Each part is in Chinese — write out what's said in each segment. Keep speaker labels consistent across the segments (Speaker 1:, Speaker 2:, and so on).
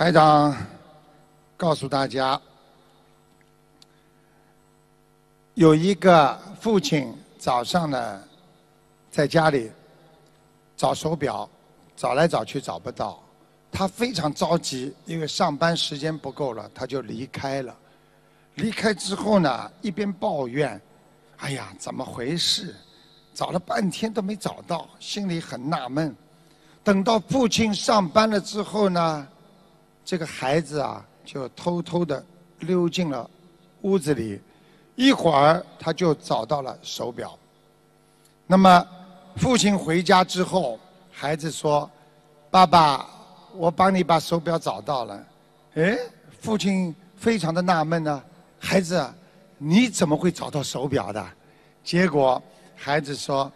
Speaker 1: 台长告诉大家，有一个父亲早上呢，在家里找手表，找来找去找不到，他非常着急，因为上班时间不够了，他就离开了。离开之后呢，一边抱怨：“哎呀，怎么回事？找了半天都没找到，心里很纳闷。”等到父亲上班了之后呢，这个孩子啊，就偷偷的溜进了屋子里。一会儿，他就找到了手表。那么，父亲回家之后，孩子说：“爸爸，我帮你把手表找到了。”哎，父亲非常的纳闷呢：“孩子，你怎么会找到手表的？”结果，孩子说：“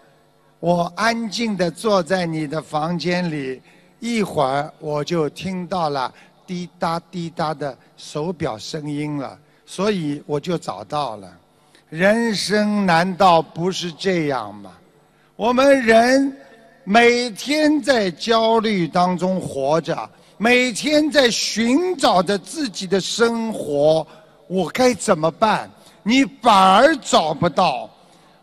Speaker 1: 我安静的坐在你的房间里，一会儿我就听到了。”滴答滴答的手表声音了，所以我就找到了。人生难道不是这样吗？我们人每天在焦虑当中活着，每天在寻找着自己的生活，我该怎么办？你反而找不到。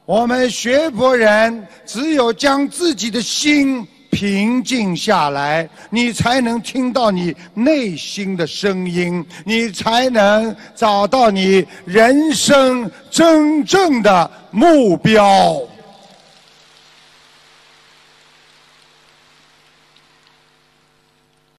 Speaker 1: 我们学佛人只有将自己的心。平静下来，你才能听到你内心的声音，你才能找到你人生真正的
Speaker 2: 目标。